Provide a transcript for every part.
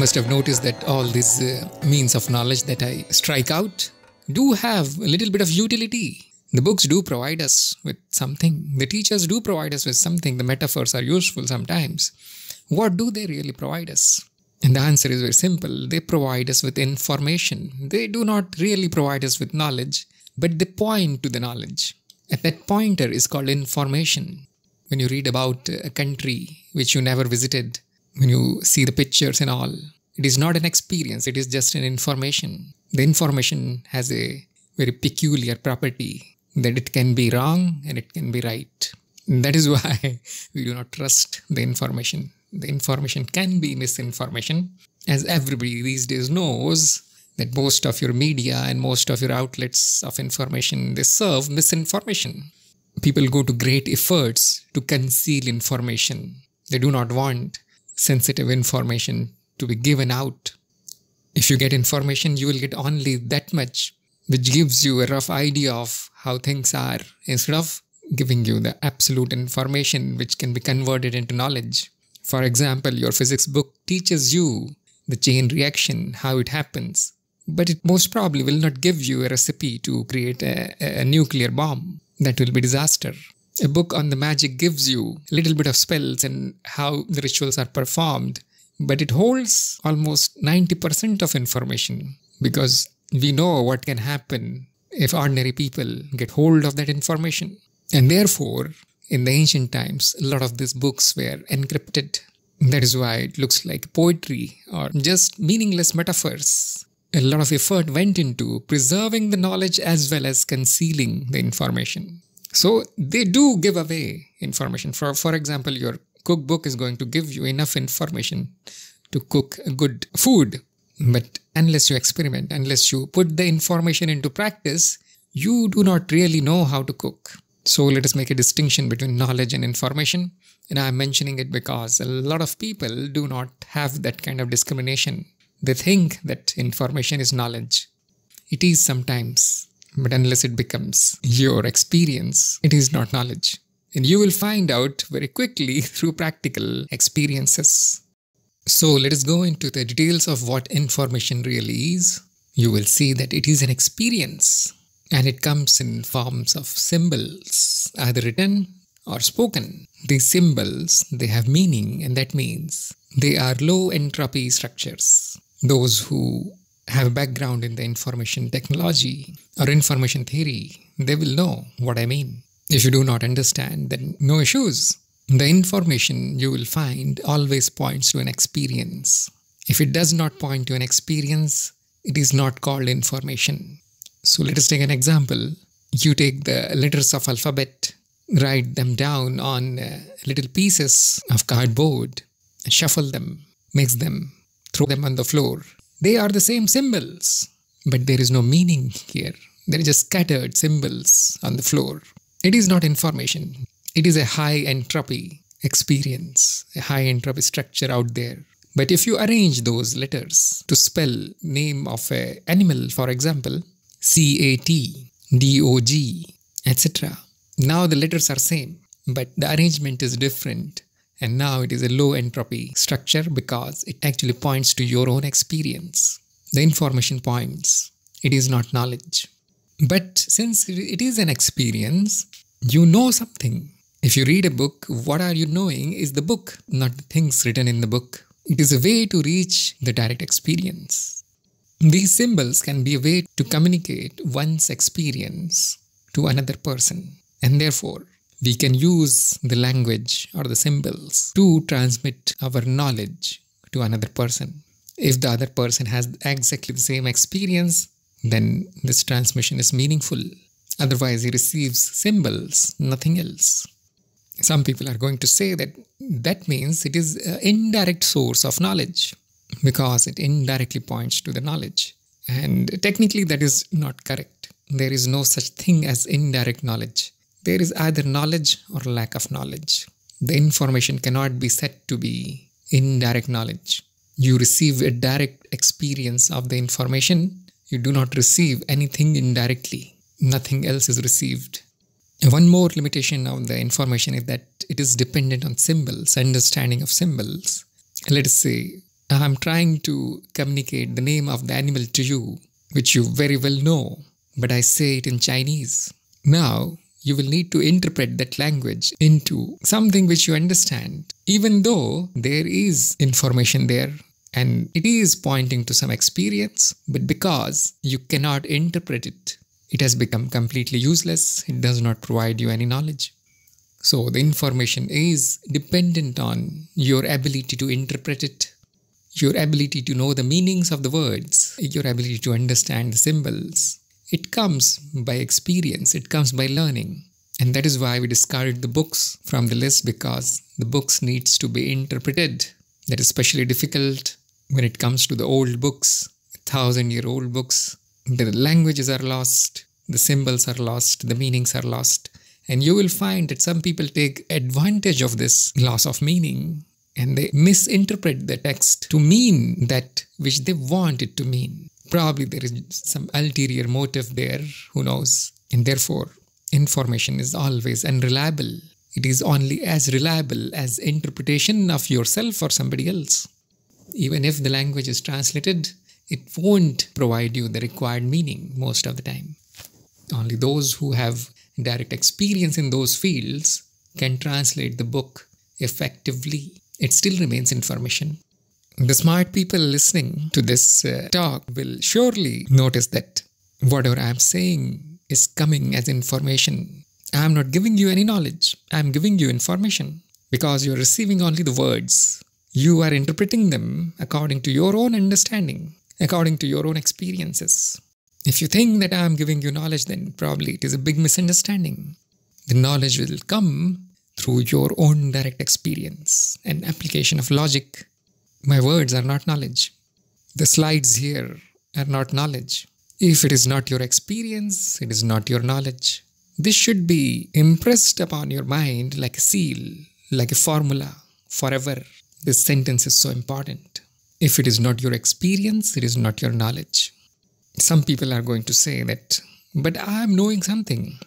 must have noticed that all these uh, means of knowledge that I strike out do have a little bit of utility. The books do provide us with something. The teachers do provide us with something. The metaphors are useful sometimes. What do they really provide us? And the answer is very simple. They provide us with information. They do not really provide us with knowledge, but they point to the knowledge. And that pointer is called information. When you read about a country which you never visited, when you see the pictures and all, it is not an experience, it is just an information. The information has a very peculiar property that it can be wrong and it can be right. And that is why we do not trust the information. The information can be misinformation. As everybody these days knows, that most of your media and most of your outlets of information they serve misinformation. People go to great efforts to conceal information. They do not want sensitive information to be given out. If you get information, you will get only that much, which gives you a rough idea of how things are instead of giving you the absolute information which can be converted into knowledge. For example, your physics book teaches you the chain reaction, how it happens, but it most probably will not give you a recipe to create a, a nuclear bomb. That will be disaster. A book on the magic gives you a little bit of spells and how the rituals are performed, but it holds almost 90% of information because we know what can happen if ordinary people get hold of that information. And therefore, in the ancient times, a lot of these books were encrypted. That is why it looks like poetry or just meaningless metaphors. A lot of effort went into preserving the knowledge as well as concealing the information. So they do give away information. For, for example, your cookbook is going to give you enough information to cook good food. But unless you experiment, unless you put the information into practice, you do not really know how to cook. So let us make a distinction between knowledge and information. And I'm mentioning it because a lot of people do not have that kind of discrimination. They think that information is knowledge. It is sometimes, but unless it becomes your experience, it is not knowledge. And you will find out very quickly through practical experiences. So let us go into the details of what information really is. You will see that it is an experience and it comes in forms of symbols, either written or spoken. These symbols, they have meaning and that means they are low entropy structures. Those who have a background in the information technology or information theory, they will know what I mean. If you do not understand, then no issues. The information you will find always points to an experience. If it does not point to an experience, it is not called information. So let us take an example. You take the letters of alphabet, write them down on uh, little pieces of cardboard, shuffle them, mix them, throw them on the floor. They are the same symbols, but there is no meaning here. They're just scattered symbols on the floor. It is not information, it is a high entropy experience, a high entropy structure out there. But if you arrange those letters to spell name of an animal, for example, C A T, D O G, etc. Now the letters are same, but the arrangement is different. And now it is a low entropy structure because it actually points to your own experience. The information points. It is not knowledge. But since it is an experience, you know something. If you read a book, what are you knowing is the book, not the things written in the book. It is a way to reach the direct experience. These symbols can be a way to communicate one's experience to another person, and therefore, we can use the language or the symbols to transmit our knowledge to another person. If the other person has exactly the same experience, then this transmission is meaningful. Otherwise, he receives symbols, nothing else. Some people are going to say that that means it is an indirect source of knowledge because it indirectly points to the knowledge. And technically, that is not correct. There is no such thing as indirect knowledge. There is either knowledge or lack of knowledge. The information cannot be said to be indirect knowledge. You receive a direct experience of the information you do not receive anything indirectly, nothing else is received. One more limitation of the information is that it is dependent on symbols, understanding of symbols. Let us say, I'm trying to communicate the name of the animal to you, which you very well know, but I say it in Chinese. Now, you will need to interpret that language into something which you understand, even though there is information there and it is pointing to some experience, but because you cannot interpret it, it has become completely useless. It does not provide you any knowledge. So the information is dependent on your ability to interpret it, your ability to know the meanings of the words, your ability to understand the symbols. It comes by experience, it comes by learning. And that is why we discarded the books from the list because the books needs to be interpreted. That is especially difficult when it comes to the old books, thousand year old books, the languages are lost, the symbols are lost, the meanings are lost. And you will find that some people take advantage of this loss of meaning and they misinterpret the text to mean that which they want it to mean. Probably there is some ulterior motive there, who knows? And therefore, information is always unreliable. It is only as reliable as interpretation of yourself or somebody else even if the language is translated, it won't provide you the required meaning most of the time. Only those who have direct experience in those fields can translate the book effectively. It still remains information. The smart people listening to this uh, talk will surely notice that whatever I'm saying is coming as information. I'm not giving you any knowledge, I'm giving you information because you're receiving only the words you are interpreting them according to your own understanding, according to your own experiences. If you think that I am giving you knowledge, then probably it is a big misunderstanding. The knowledge will come through your own direct experience and application of logic. My words are not knowledge. The slides here are not knowledge. If it is not your experience, it is not your knowledge. This should be impressed upon your mind like a seal, like a formula, forever. This sentence is so important. If it is not your experience, it is not your knowledge. Some people are going to say that, but I am knowing something.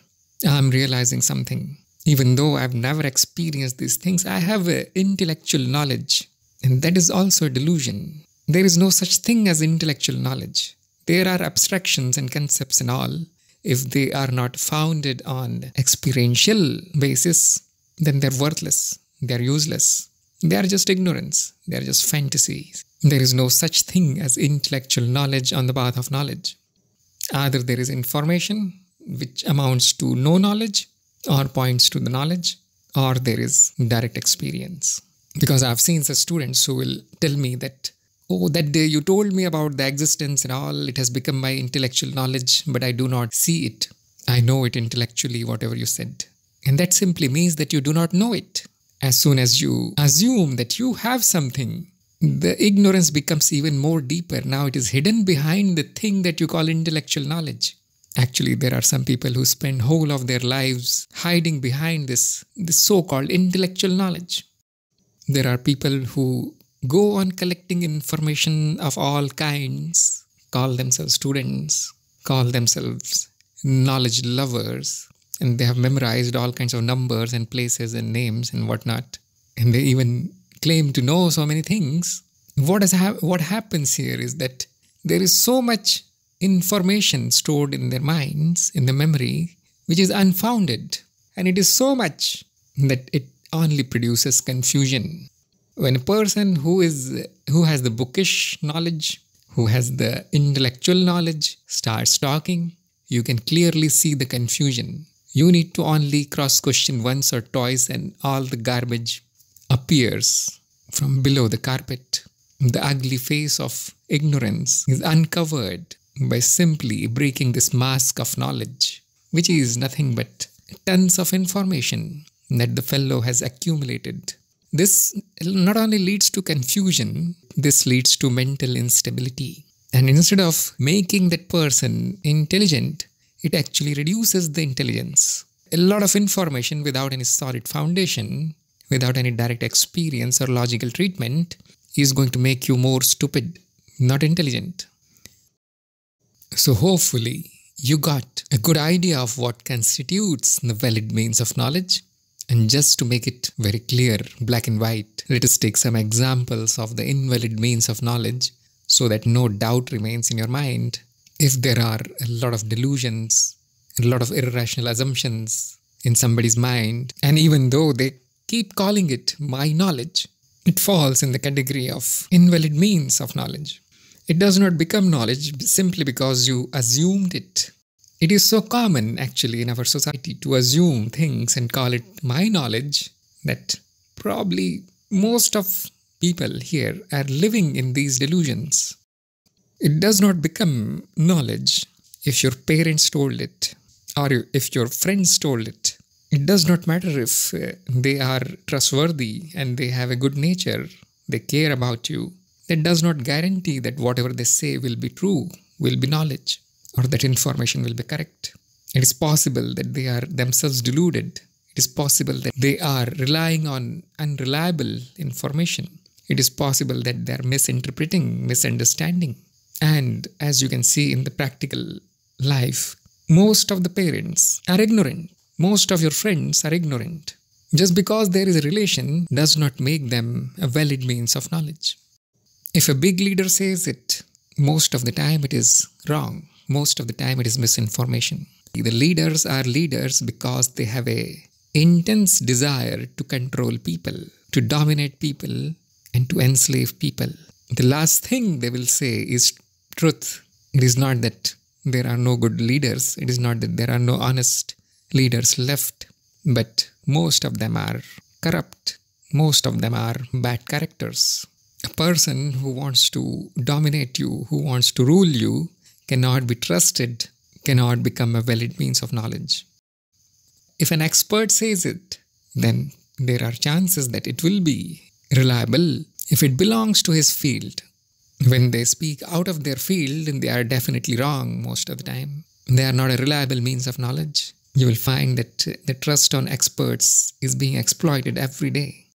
I am realizing something. Even though I've never experienced these things, I have intellectual knowledge. And that is also a delusion. There is no such thing as intellectual knowledge. There are abstractions and concepts and all. If they are not founded on experiential basis, then they're worthless, they're useless. They are just ignorance, they are just fantasies. There is no such thing as intellectual knowledge on the path of knowledge. Either there is information, which amounts to no knowledge or points to the knowledge, or there is direct experience. Because I've seen the students who will tell me that, oh, that day you told me about the existence and all, it has become my intellectual knowledge, but I do not see it. I know it intellectually, whatever you said. And that simply means that you do not know it. As soon as you assume that you have something, the ignorance becomes even more deeper. Now it is hidden behind the thing that you call intellectual knowledge. Actually, there are some people who spend whole of their lives hiding behind this, this so-called intellectual knowledge. There are people who go on collecting information of all kinds, call themselves students, call themselves knowledge lovers, and they have memorized all kinds of numbers and places and names and whatnot. And they even claim to know so many things. What, has ha- what happens here is that there is so much information stored in their minds, in their memory, which is unfounded. And it is so much that it only produces confusion. When a person who is who has the bookish knowledge, who has the intellectual knowledge, starts talking, you can clearly see the confusion. You need to only cross question once or twice, and all the garbage appears from below the carpet. The ugly face of ignorance is uncovered by simply breaking this mask of knowledge, which is nothing but tons of information that the fellow has accumulated. This not only leads to confusion, this leads to mental instability. And instead of making that person intelligent, it actually reduces the intelligence. A lot of information without any solid foundation, without any direct experience or logical treatment, is going to make you more stupid, not intelligent. So, hopefully, you got a good idea of what constitutes the valid means of knowledge. And just to make it very clear, black and white, let us take some examples of the invalid means of knowledge so that no doubt remains in your mind if there are a lot of delusions, a lot of irrational assumptions in somebody's mind, and even though they keep calling it my knowledge, it falls in the category of invalid means of knowledge. It does not become knowledge simply because you assumed it. It is so common, actually, in our society to assume things and call it my knowledge that probably most of people here are living in these delusions. It does not become knowledge if your parents told it or if your friends told it. It does not matter if uh, they are trustworthy and they have a good nature, they care about you. That does not guarantee that whatever they say will be true, will be knowledge, or that information will be correct. It is possible that they are themselves deluded. It is possible that they are relying on unreliable information. It is possible that they are misinterpreting, misunderstanding. And as you can see in the practical life, most of the parents are ignorant. Most of your friends are ignorant. Just because there is a relation does not make them a valid means of knowledge. If a big leader says it, most of the time it is wrong. Most of the time it is misinformation. The leaders are leaders because they have a intense desire to control people, to dominate people, and to enslave people the last thing they will say is truth. It is not that there are no good leaders, it is not that there are no honest leaders left, but most of them are corrupt, most of them are bad characters. A person who wants to dominate you, who wants to rule you, cannot be trusted, cannot become a valid means of knowledge. If an expert says it, then there are chances that it will be reliable if it belongs to his field. When they speak out of their field, they are definitely wrong most of the time. They are not a reliable means of knowledge. You will find that the trust on experts is being exploited every day.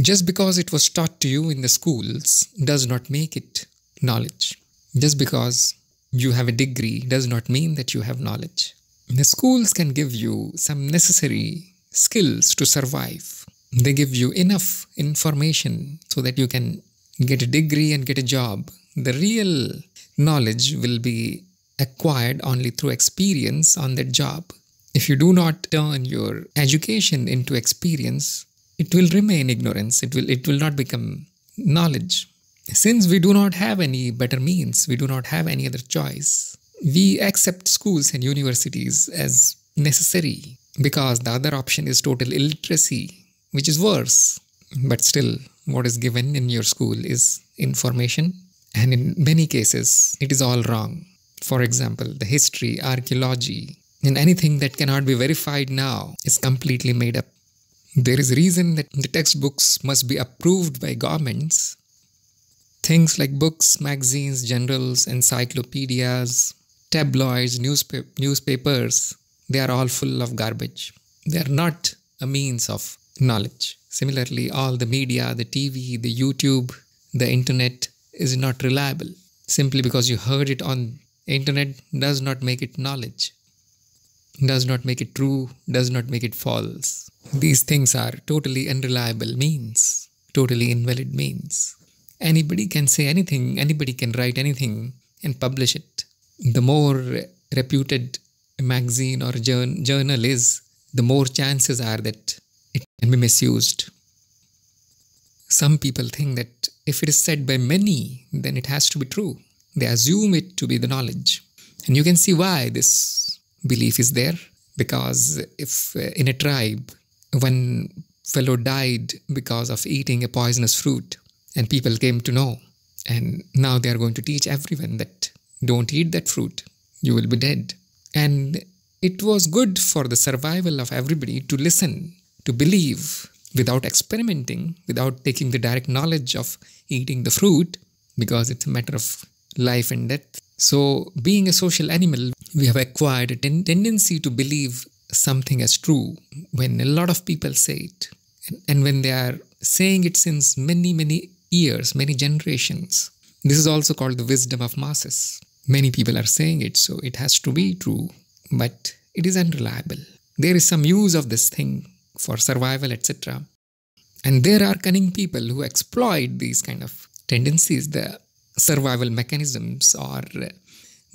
Just because it was taught to you in the schools does not make it knowledge. Just because you have a degree does not mean that you have knowledge. The schools can give you some necessary skills to survive, they give you enough information so that you can get a degree and get a job. The real knowledge will be acquired only through experience on that job. If you do not turn your education into experience, it will remain ignorance. It will it will not become knowledge. Since we do not have any better means, we do not have any other choice. We accept schools and universities as necessary because the other option is total illiteracy which is worse. But still, what is given in your school is information, and in many cases, it is all wrong. For example, the history, archaeology, and anything that cannot be verified now is completely made up. There is a reason that the textbooks must be approved by governments. Things like books, magazines, journals, encyclopedias, tabloids, newspa- newspapers, they are all full of garbage. They are not a means of knowledge. Similarly, all the media, the TV, the YouTube, the internet is not reliable. Simply because you heard it on internet does not make it knowledge. Does not make it true, does not make it false. These things are totally unreliable means, totally invalid means. Anybody can say anything, anybody can write anything and publish it. The more reputed magazine or journal is, the more chances are that and be misused. Some people think that if it is said by many, then it has to be true. They assume it to be the knowledge. And you can see why this belief is there. Because if uh, in a tribe, one fellow died because of eating a poisonous fruit, and people came to know, and now they are going to teach everyone that don't eat that fruit, you will be dead. And it was good for the survival of everybody to listen to believe without experimenting, without taking the direct knowledge of eating the fruit, because it's a matter of life and death. So, being a social animal, we have acquired a ten tendency to believe something as true when a lot of people say it. And, and when they are saying it since many, many years, many generations. This is also called the wisdom of masses. Many people are saying it, so it has to be true, but it is unreliable. There is some use of this thing for survival, etc. And there are cunning people who exploit these kind of tendencies, the survival mechanisms or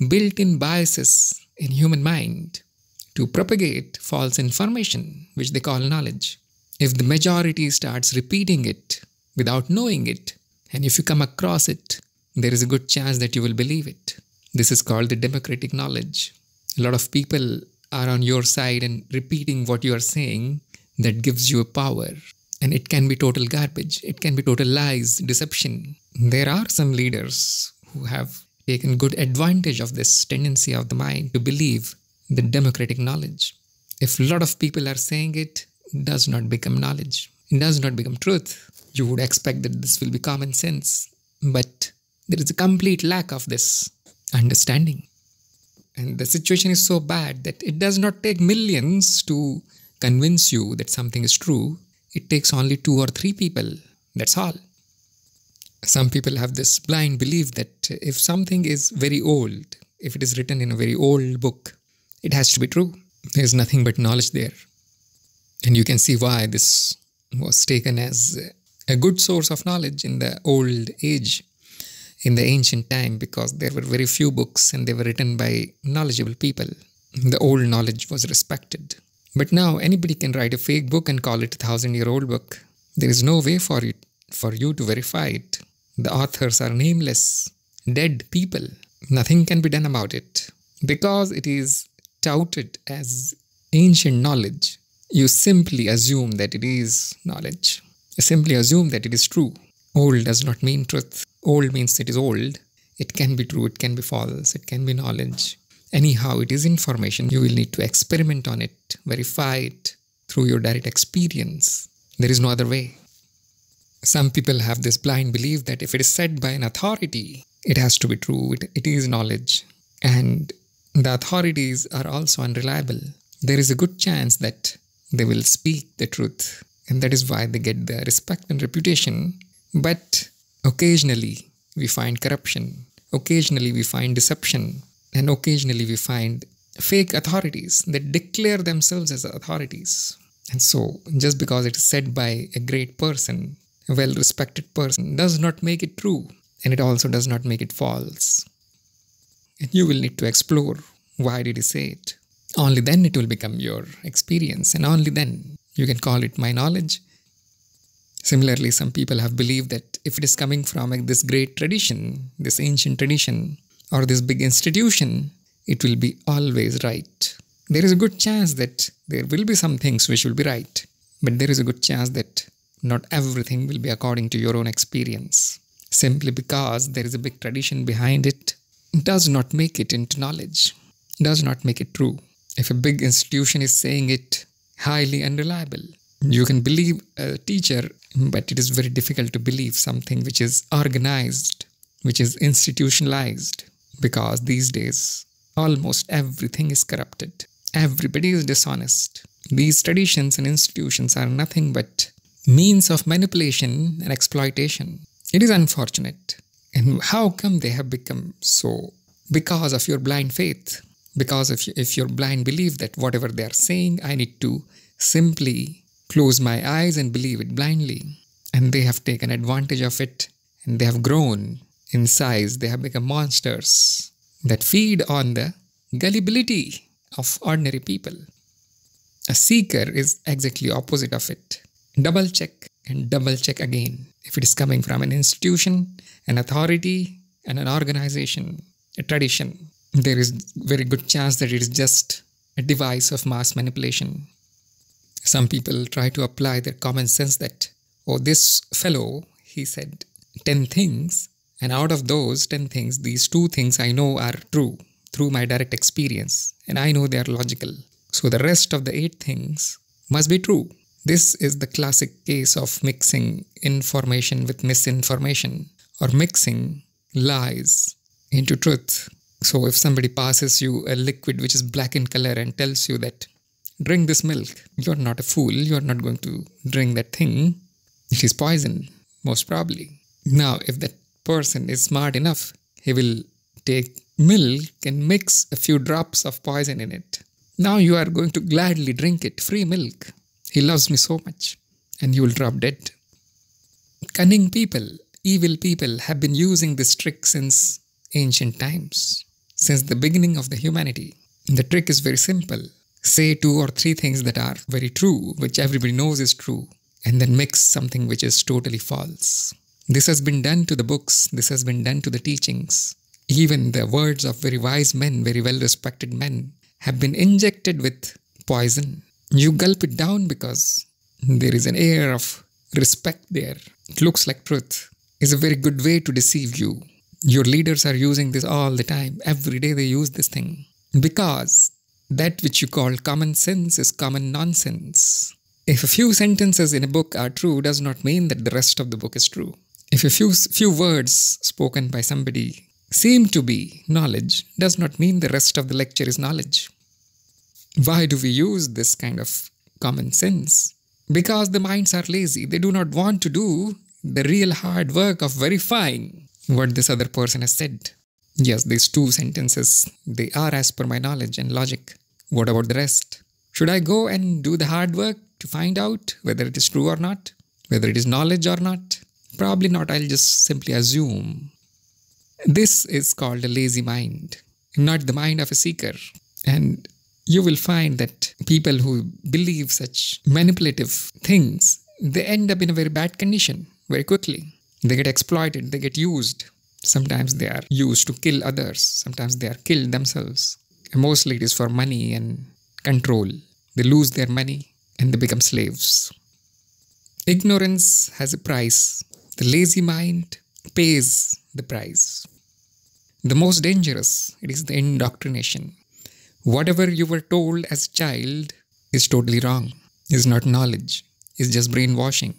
built in biases in human mind to propagate false information, which they call knowledge. If the majority starts repeating it without knowing it, and if you come across it, there is a good chance that you will believe it. This is called the democratic knowledge. A lot of people are on your side and repeating what you are saying that gives you a power. And it can be total garbage, it can be total lies, deception. There are some leaders who have taken good advantage of this tendency of the mind to believe the democratic knowledge. If a lot of people are saying it, it does not become knowledge, it does not become truth. You would expect that this will be common sense, but there is a complete lack of this understanding. And the situation is so bad that it does not take millions to convince you that something is true, it takes only two or three people. That's all. Some people have this blind belief that if something is very old, if it is written in a very old book, it has to be true. There is nothing but knowledge there. And you can see why this was taken as a good source of knowledge in the old age, in the ancient time, because there were very few books and they were written by knowledgeable people. The old knowledge was respected. But now anybody can write a fake book and call it a thousand year old book. There is no way for it for you to verify it. The authors are nameless, dead people. Nothing can be done about it. Because it is touted as ancient knowledge, you simply assume that it is knowledge. You simply assume that it is true. Old does not mean truth. Old means it is old. It can be true, it can be false, it can be knowledge. Anyhow, it is information. You will need to experiment on it, verify it through your direct experience. There is no other way. Some people have this blind belief that if it is said by an authority, it has to be true, it, it is knowledge. And the authorities are also unreliable. There is a good chance that they will speak the truth, and that is why they get the respect and reputation. But occasionally, we find corruption, occasionally, we find deception, and occasionally we find fake authorities that declare themselves as authorities. And so, just because it is said by a great person, a well respected person, does not make it true, and it also does not make it false. And you will need to explore why did he say it. Only then it will become your experience, and only then you can call it my knowledge. Similarly, some people have believed that if it is coming from this great tradition, this ancient tradition, or this big institution, it will be always right. There is a good chance that there will be some things which will be right, but there is a good chance that not everything will be according to your own experience. Simply because there is a big tradition behind it does not make it into knowledge, does not make it true. If a big institution is saying it, highly unreliable. You can believe a teacher, but it is very difficult to believe something which is organized, which is institutionalized, because these days almost everything is corrupted. Everybody is dishonest. These traditions and institutions are nothing but means of manipulation and exploitation. It is unfortunate. And how come they have become so? Because of your blind faith. Because if, you, if your blind belief that whatever they are saying, I need to simply close my eyes and believe it blindly. And they have taken advantage of it and they have grown in size, they have become monsters that feed on the gullibility of ordinary people. A seeker is exactly opposite of it. Double check and double check again. If it is coming from an institution, an authority, and an organization, a tradition, there is very good chance that it is just a device of mass manipulation. Some people try to apply their common sense that, oh, this fellow, he said 10 things, and out of those 10 things, these two things I know are true through my direct experience, and I know they are logical. So the rest of the eight things must be true. This is the classic case of mixing information with misinformation or mixing lies into truth. So if somebody passes you a liquid which is black in color and tells you that drink this milk, you're not a fool, you're not going to drink that thing. It is poison, most probably. Now, if that person is smart enough, he will take milk and mix a few drops of poison in it. Now you are going to gladly drink it, free milk. He loves me so much, and you will drop dead. Cunning people, evil people, have been using this trick since ancient times, since the beginning of the humanity. The trick is very simple say two or three things that are very true, which everybody knows is true, and then mix something which is totally false. This has been done to the books, this has been done to the teachings. Even the words of very wise men, very well respected men, have been injected with poison. You gulp it down because there is an air of respect there. It looks like truth. It's a very good way to deceive you. Your leaders are using this all the time. Every day they use this thing. Because that which you call common sense is common nonsense. If a few sentences in a book are true does not mean that the rest of the book is true. If a few, few words spoken by somebody seem to be knowledge, does not mean the rest of the lecture is knowledge. Why do we use this kind of common sense? Because the minds are lazy. They do not want to do the real hard work of verifying what this other person has said. Yes, these two sentences, they are as per my knowledge and logic. What about the rest? Should I go and do the hard work to find out whether it is true or not? Whether it is knowledge or not? Probably not, I'll just simply assume. This is called a lazy mind, not the mind of a seeker. And you will find that people who believe such manipulative things, they end up in a very bad condition very quickly. They get exploited, they get used. Sometimes they are used to kill others, sometimes they are killed themselves. And mostly it is for money and control. They lose their money and they become slaves. Ignorance has a price the lazy mind pays the price. The most dangerous, it is the indoctrination. Whatever you were told as a child is totally wrong, is not knowledge, is just brainwashing.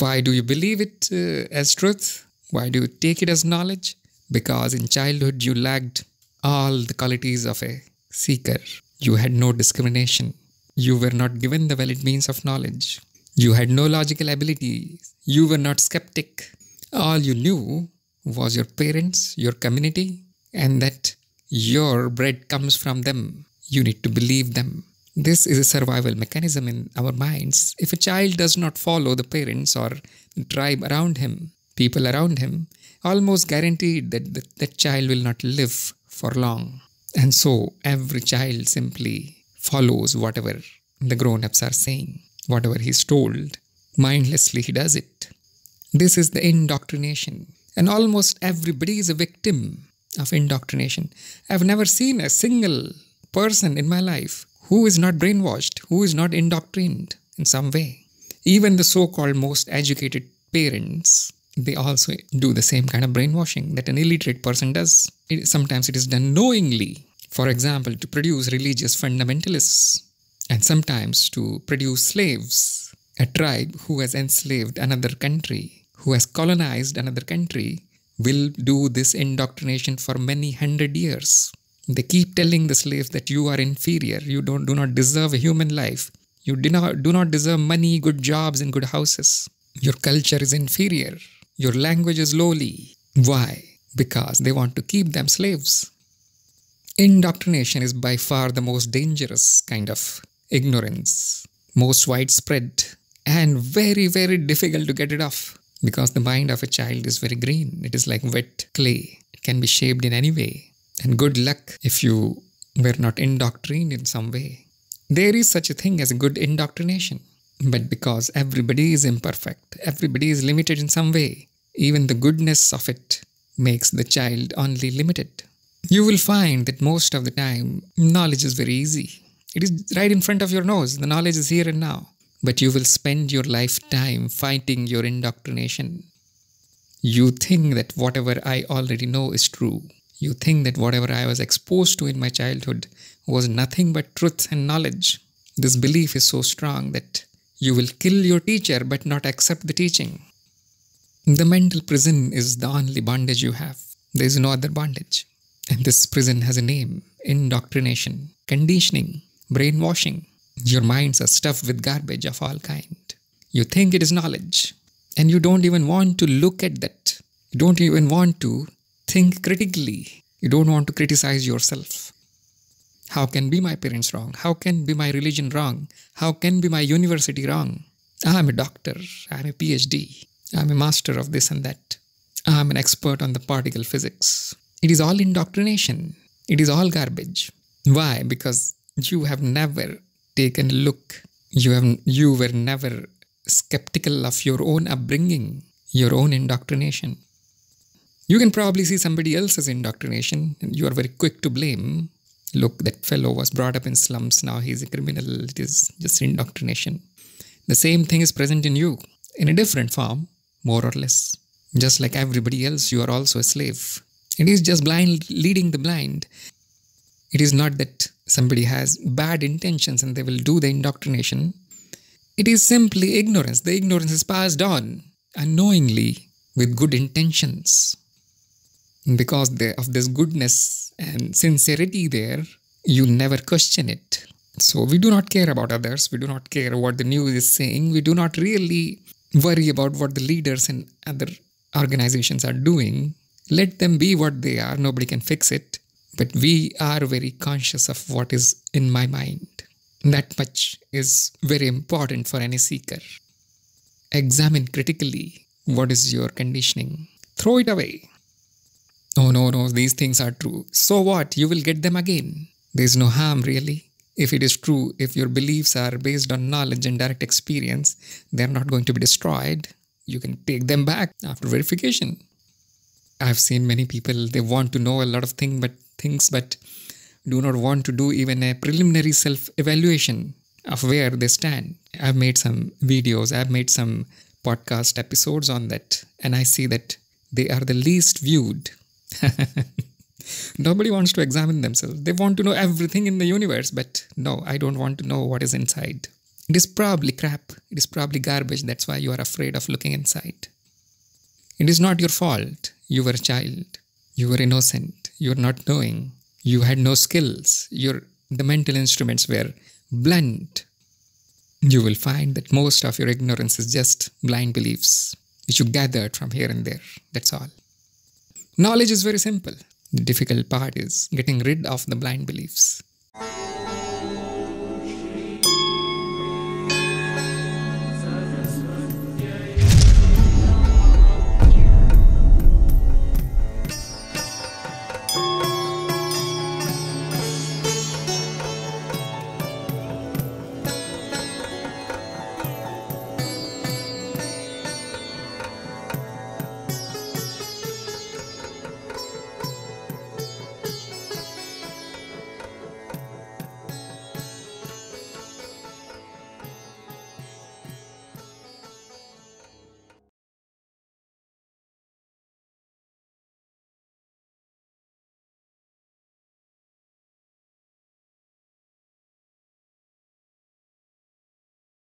Why do you believe it uh, as truth? Why do you take it as knowledge? Because in childhood you lacked all the qualities of a seeker. You had no discrimination. You were not given the valid means of knowledge. You had no logical ability. You were not skeptic. All you knew was your parents, your community, and that your bread comes from them. You need to believe them. This is a survival mechanism in our minds. If a child does not follow the parents or the tribe around him, people around him, almost guaranteed that the, that child will not live for long. And so every child simply follows whatever the grown ups are saying whatever he's told. Mindlessly, he does it. This is the indoctrination. And almost everybody is a victim of indoctrination. I've never seen a single person in my life who is not brainwashed, who is not indoctrinated in some way. Even the so called most educated parents, they also do the same kind of brainwashing that an illiterate person does. It, sometimes it is done knowingly, for example, to produce religious fundamentalists and sometimes to produce slaves. A tribe who has enslaved another country, who has colonized another country, will do this indoctrination for many hundred years. They keep telling the slaves that you are inferior, you don't, do not deserve a human life, you do not, do not deserve money, good jobs, and good houses. Your culture is inferior, your language is lowly. Why? Because they want to keep them slaves. Indoctrination is by far the most dangerous kind of ignorance, most widespread and very, very difficult to get rid of because the mind of a child is very green. It is like wet clay, it can be shaped in any way. And good luck if you were not indoctrinated in some way. There is such a thing as good indoctrination. But because everybody is imperfect, everybody is limited in some way, even the goodness of it makes the child only limited. You will find that most of the time, knowledge is very easy. It is right in front of your nose. The knowledge is here and now. But you will spend your lifetime fighting your indoctrination. You think that whatever I already know is true. You think that whatever I was exposed to in my childhood was nothing but truth and knowledge. This belief is so strong that you will kill your teacher but not accept the teaching. The mental prison is the only bondage you have. There is no other bondage. And this prison has a name indoctrination, conditioning brainwashing. Your minds are stuffed with garbage of all kind. You think it is knowledge, and you don't even want to look at that. You don't even want to think critically. You don't want to criticize yourself. How can be my parents wrong? How can be my religion wrong? How can be my university wrong? I'm a doctor. I'm a PhD. I'm a master of this and that. I'm an expert on the particle physics. It is all indoctrination. It is all garbage. Why? Because you have never taken a look. You, have, you were never skeptical of your own upbringing, your own indoctrination. You can probably see somebody else's indoctrination and you are very quick to blame. Look, that fellow was brought up in slums, now he's a criminal. It is just indoctrination. The same thing is present in you in a different form, more or less. Just like everybody else, you are also a slave. It is just blind leading the blind. It is not that somebody has bad intentions and they will do the indoctrination. It is simply ignorance. The ignorance is passed on unknowingly with good intentions. And because of this goodness and sincerity there, you never question it. So we do not care about others. We do not care what the news is saying. We do not really worry about what the leaders and other organizations are doing. Let them be what they are. Nobody can fix it. But we are very conscious of what is in my mind. That much is very important for any seeker. Examine critically what is your conditioning. Throw it away. Oh no, no, these things are true. So what? You will get them again. There's no harm really. If it is true, if your beliefs are based on knowledge and direct experience, they're not going to be destroyed. You can take them back after verification. I've seen many people, they want to know a lot of things, but things but do not want to do even a preliminary self evaluation of where they stand. I've made some videos, I've made some podcast episodes on that, and I see that they are the least viewed. Nobody wants to examine themselves. They want to know everything in the universe, but no, I don't want to know what is inside. It is probably crap. It is probably garbage. That's why you are afraid of looking inside. It is not your fault. You were a child. You were innocent you're not knowing you had no skills your the mental instruments were blunt you will find that most of your ignorance is just blind beliefs which you gathered from here and there that's all knowledge is very simple the difficult part is getting rid of the blind beliefs